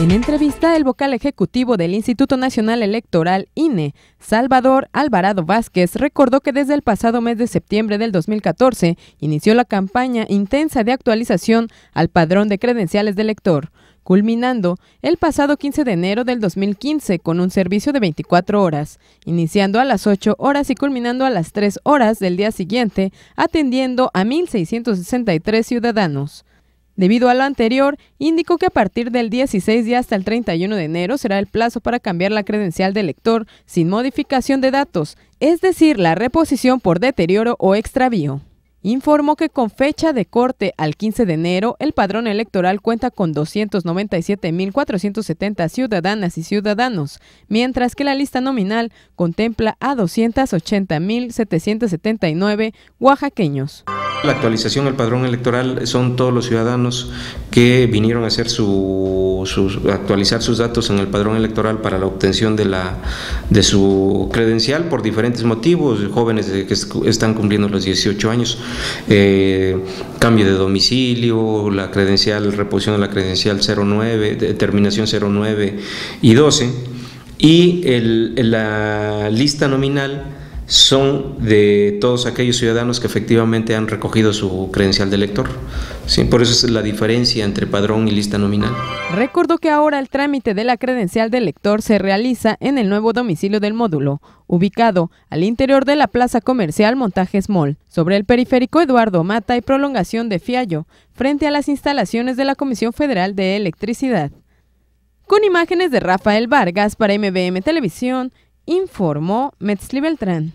En entrevista, el vocal ejecutivo del Instituto Nacional Electoral, INE, Salvador Alvarado Vázquez, recordó que desde el pasado mes de septiembre del 2014 inició la campaña intensa de actualización al padrón de credenciales de elector, culminando el pasado 15 de enero del 2015 con un servicio de 24 horas, iniciando a las 8 horas y culminando a las 3 horas del día siguiente, atendiendo a 1.663 ciudadanos. Debido a lo anterior, indicó que a partir del 16 y hasta el 31 de enero será el plazo para cambiar la credencial de elector sin modificación de datos, es decir, la reposición por deterioro o extravío informó que con fecha de corte al 15 de enero, el padrón electoral cuenta con 297.470 ciudadanas y ciudadanos, mientras que la lista nominal contempla a 280.779 oaxaqueños. La actualización del padrón electoral son todos los ciudadanos que vinieron a hacer su, actualizar sus datos en el padrón electoral para la obtención de, la, de su credencial por diferentes motivos, jóvenes que están cumpliendo los 18 años, eh, cambio de domicilio, la credencial, reposición de la credencial 09, determinación 09 y 12, y la lista nominal son de todos aquellos ciudadanos que efectivamente han recogido su credencial de elector. Sí, por eso es la diferencia entre padrón y lista nominal. Recuerdo que ahora el trámite de la credencial de elector se realiza en el nuevo domicilio del módulo, ubicado al interior de la plaza comercial Montajes Mall, sobre el periférico Eduardo Mata y prolongación de Fiallo, frente a las instalaciones de la Comisión Federal de Electricidad. Con imágenes de Rafael Vargas para MBM Televisión, Informo Metzli Beltrán.